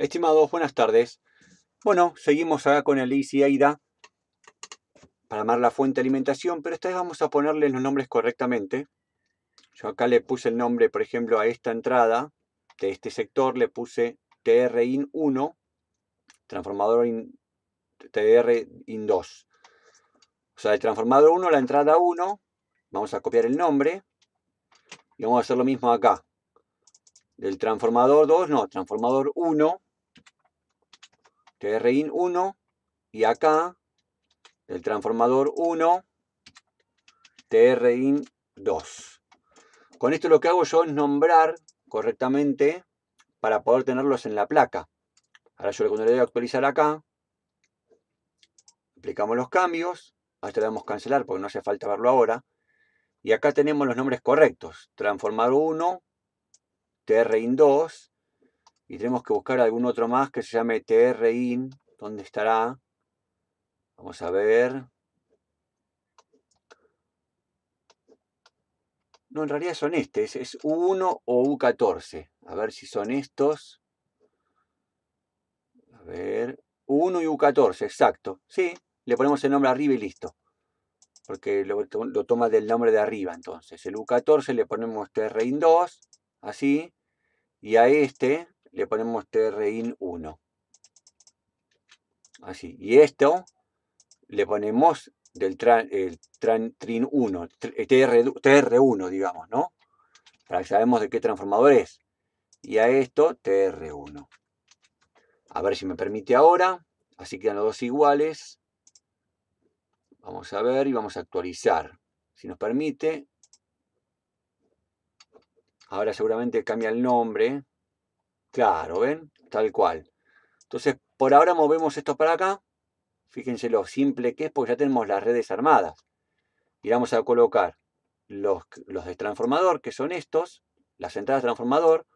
Estimados, buenas tardes. Bueno, seguimos acá con el y para amar la fuente de alimentación, pero esta vez vamos a ponerle los nombres correctamente. Yo acá le puse el nombre, por ejemplo, a esta entrada de este sector, le puse TRIN1, transformador in, TRIN2. O sea, el transformador 1, la entrada 1, vamos a copiar el nombre y vamos a hacer lo mismo acá. Del transformador 2, no, transformador 1, TRIN 1 y acá el transformador 1, TRIN 2. Con esto lo que hago yo es nombrar correctamente para poder tenerlos en la placa. Ahora yo cuando le doy a actualizar acá, aplicamos los cambios, hasta le damos cancelar porque no hace falta verlo ahora, y acá tenemos los nombres correctos, transformador 1, TRIN 2, y tenemos que buscar algún otro más que se llame trin. ¿Dónde estará? Vamos a ver. No, en realidad son este, es, U1 o U14. A ver si son estos. A ver, U1 y U14, exacto. Sí, le ponemos el nombre arriba y listo. Porque lo, lo toma del nombre de arriba, entonces. El U14 le ponemos TRIN2, así. Y a este le ponemos trin 1. Así. Y esto le ponemos del el trin 1, tr, eh, tr1, digamos, ¿no? Para que sabemos de qué transformador es. Y a esto tr1. A ver si me permite ahora. Así quedan los dos iguales. Vamos a ver y vamos a actualizar. Si nos permite. Ahora seguramente cambia el nombre. Claro, ¿ven? Tal cual. Entonces, por ahora movemos esto para acá. Fíjense lo simple que es, porque ya tenemos las redes armadas. Y vamos a colocar los, de transformador, que son estos, las entradas de transformador,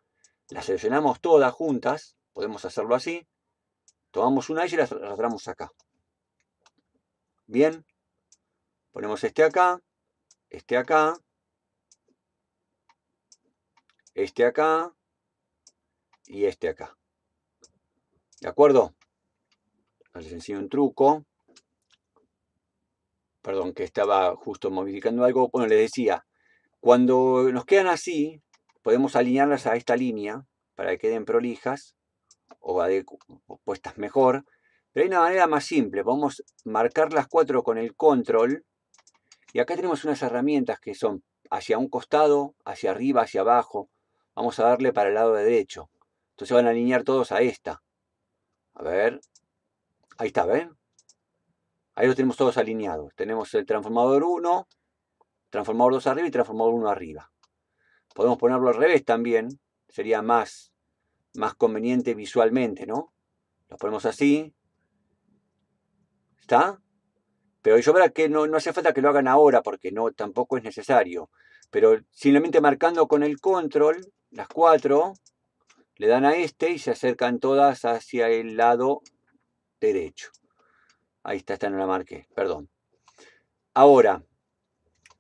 las seleccionamos todas juntas, podemos hacerlo así, tomamos una y las arrastramos acá. Bien, ponemos este acá, este acá, este acá, y este acá. ¿De acuerdo? Les enseño un truco. Perdón, que estaba justo modificando algo. Bueno, les decía, cuando nos quedan así, podemos alinearlas a esta línea para que queden prolijas o puestas mejor. Pero hay una manera más simple. Podemos marcar las cuatro con el control. Y acá tenemos unas herramientas que son hacia un costado, hacia arriba, hacia abajo. Vamos a darle para el lado derecho. Entonces van a alinear todos a esta. A ver. Ahí está, ¿ven? Ahí los tenemos todos alineados. Tenemos el transformador 1, transformador 2 arriba y transformador 1 arriba. Podemos ponerlo al revés también. Sería más, más conveniente visualmente, ¿no? Los ponemos así. ¿Está? Pero yo verá que no, no hace falta que lo hagan ahora porque no, tampoco es necesario. Pero simplemente marcando con el control, las 4, le dan a este y se acercan todas hacia el lado derecho. Ahí está, está en la marqué, perdón. Ahora,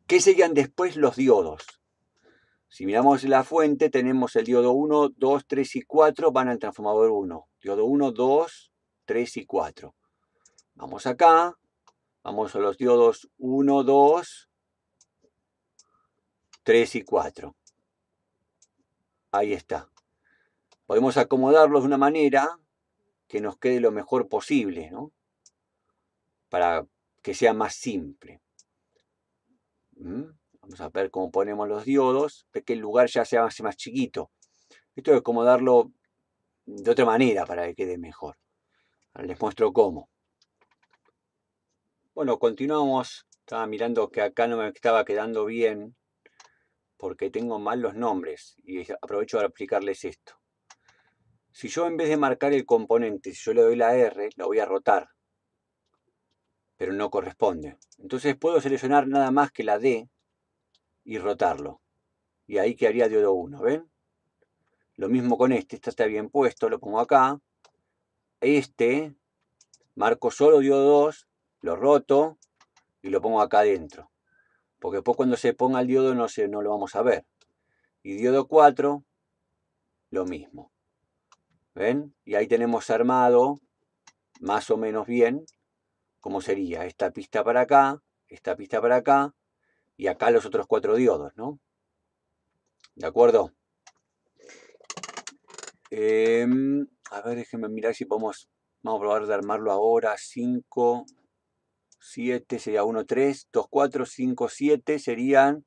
¿qué serían después los diodos? Si miramos la fuente, tenemos el diodo 1, 2, 3 y 4 van al transformador 1. Diodo 1, 2, 3 y 4. Vamos acá, vamos a los diodos 1, 2, 3 y 4. Ahí está. Podemos acomodarlos de una manera que nos quede lo mejor posible, ¿no? Para que sea más simple. ¿Mm? Vamos a ver cómo ponemos los diodos, de que el lugar ya sea más, más chiquito. Esto es acomodarlo de otra manera para que quede mejor. les muestro cómo. Bueno, continuamos. Estaba mirando que acá no me estaba quedando bien porque tengo mal los nombres y aprovecho para explicarles esto. Si yo en vez de marcar el componente, si yo le doy la R, lo voy a rotar, pero no corresponde. Entonces puedo seleccionar nada más que la D y rotarlo. Y ahí quedaría diodo 1, ¿ven? Lo mismo con este, este está bien puesto, lo pongo acá. Este, marco solo diodo 2, lo roto y lo pongo acá adentro. Porque después cuando se ponga el diodo no, se, no lo vamos a ver. Y diodo 4, lo mismo. ¿Ven? Y ahí tenemos armado, más o menos bien, cómo sería esta pista para acá, esta pista para acá, y acá los otros cuatro diodos, ¿no? ¿De acuerdo? Em, a ver, déjenme mirar si podemos... Vamos a probar de armarlo ahora. 5, 7 sería 1, 3, 2, 4, 5, 7 serían...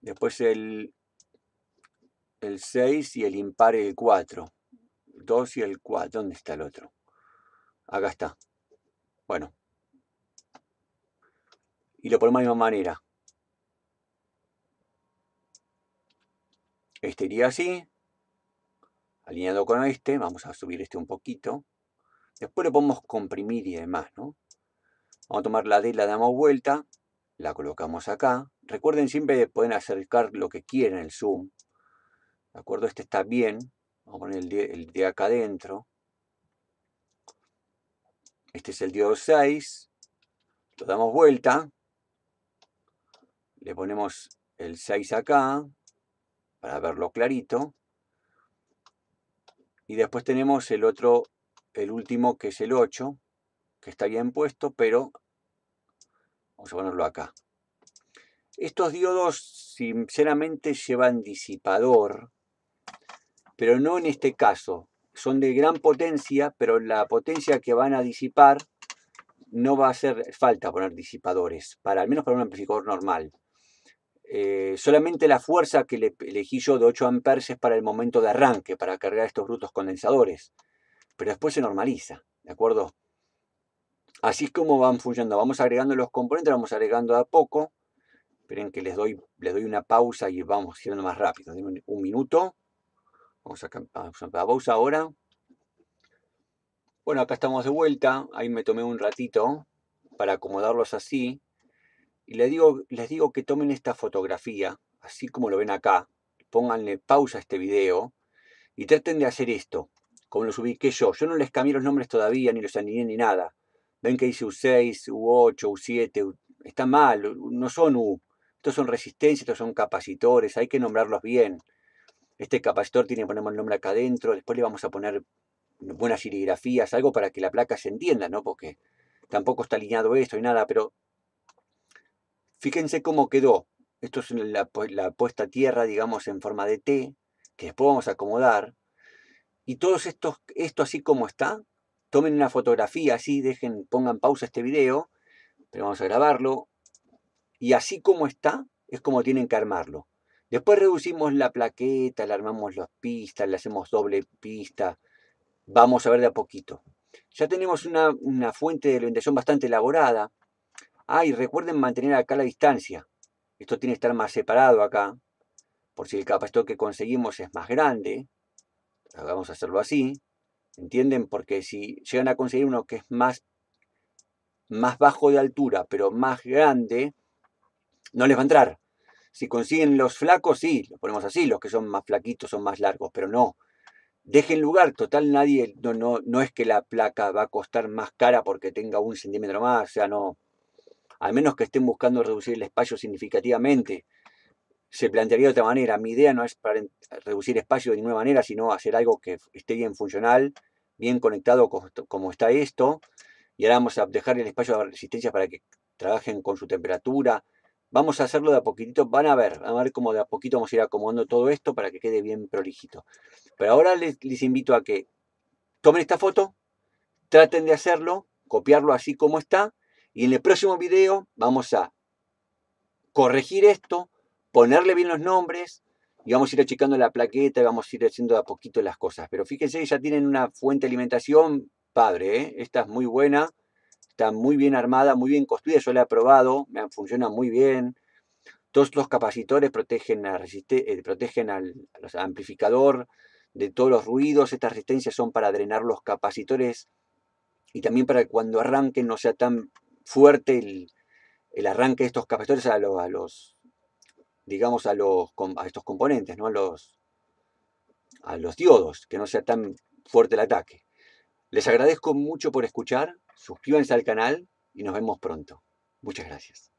Después el, el 6 y el impar el 4. 2 y el 4. ¿Dónde está el otro? Acá está. Bueno. Y lo ponemos de la misma manera. Este iría así. Alineado con este. Vamos a subir este un poquito. Después lo podemos comprimir y demás, ¿no? Vamos a tomar la D, la damos vuelta. La colocamos acá. Recuerden siempre pueden acercar lo que quieran el zoom. ¿De acuerdo? Este está bien. Vamos a poner el de acá adentro. Este es el diodo 6. Lo damos vuelta. Le ponemos el 6 acá para verlo clarito. Y después tenemos el otro, el último que es el 8, que está bien puesto, pero vamos a ponerlo acá. Estos diodos sinceramente llevan disipador, pero no en este caso. Son de gran potencia, pero la potencia que van a disipar no va a hacer falta poner disipadores, para, al menos para un amplificador normal. Eh, solamente la fuerza que le elegí yo de 8 amperes es para el momento de arranque, para cargar estos brutos condensadores. Pero después se normaliza, ¿de acuerdo? Así como van funcionando, vamos agregando los componentes, vamos agregando a poco. Esperen que les doy, les doy una pausa y vamos siendo más rápido. un minuto. Vamos ah, pues, a, pausa ahora. Bueno, acá estamos de vuelta. Ahí me tomé un ratito para acomodarlos así. Y les digo, que tomen esta fotografía, así como lo ven acá. Pónganle pausa a este video y traten de hacer esto, como los ubiqué yo. Yo no les cambié los nombres todavía, ni los alineé ni nada. Ven que dice U6, U8, U7, está mal, no son U. Estos son resistencias, estos son capacitores, hay que nombrarlos bien. Este capacitor tiene ponemos el nombre acá adentro, después le vamos a poner buenas irigrafías, algo para que la placa se entienda, ¿no? Porque tampoco está alineado esto y nada, pero fíjense cómo quedó. Esto es la, puesta a tierra, digamos, en forma de T, que después vamos a acomodar. Y todos esto así como está, tomen una fotografía así, dejen, pongan pausa este video, pero vamos a grabarlo. Y así como está, es como tienen que armarlo. Después reducimos la plaqueta, le armamos las pistas, le hacemos doble pista. Vamos a ver de a poquito. Ya tenemos una, fuente de alimentación bastante elaborada. Ah, y recuerden mantener acá la distancia. Esto tiene que estar más separado acá. Por si el capacitor que conseguimos es más grande. Vamos a hacerlo así. ¿Entienden? Porque si llegan a conseguir uno que es más, más bajo de altura, pero más grande, no les va a entrar si consiguen los flacos, sí, los ponemos así, los que son más flaquitos son más largos, pero no. Dejen lugar, total nadie, no, no, no es que la placa va a costar más cara porque tenga un centímetro más, o sea, no. Al menos que estén buscando reducir el espacio significativamente. Se plantearía de otra manera. Mi idea no es para reducir espacio de ninguna manera, sino hacer algo que esté bien funcional, bien conectado como está esto. Y ahora vamos a dejar el espacio de resistencia para que trabajen con su temperatura, Vamos a hacerlo de a poquitito, van a ver, a ver cómo de a poquito vamos a ir acomodando todo esto para que quede bien prolijito. Pero ahora les, invito a que tomen esta foto, traten de hacerlo, copiarlo así como está, y en el próximo video vamos a corregir esto, ponerle bien los nombres, y vamos a ir achicando la plaqueta y vamos a ir haciendo de a poquito las cosas. Pero fíjense, ya tienen una fuente de alimentación padre, ¿eh? esta es muy buena está muy bien armada, muy bien construida, yo la he probado, funciona muy bien. Todos los capacitores protegen, eh, protegen al, amplificador de todos los ruidos, estas resistencias son para drenar los capacitores y también para que cuando arranquen no sea tan fuerte el, arranque de estos capacitores a los, a los digamos, a, los, estos componentes, ¿no? a, los, a los diodos, que no sea tan fuerte el ataque. Les agradezco mucho por escuchar. Suscríbanse al canal y nos vemos pronto. Muchas gracias.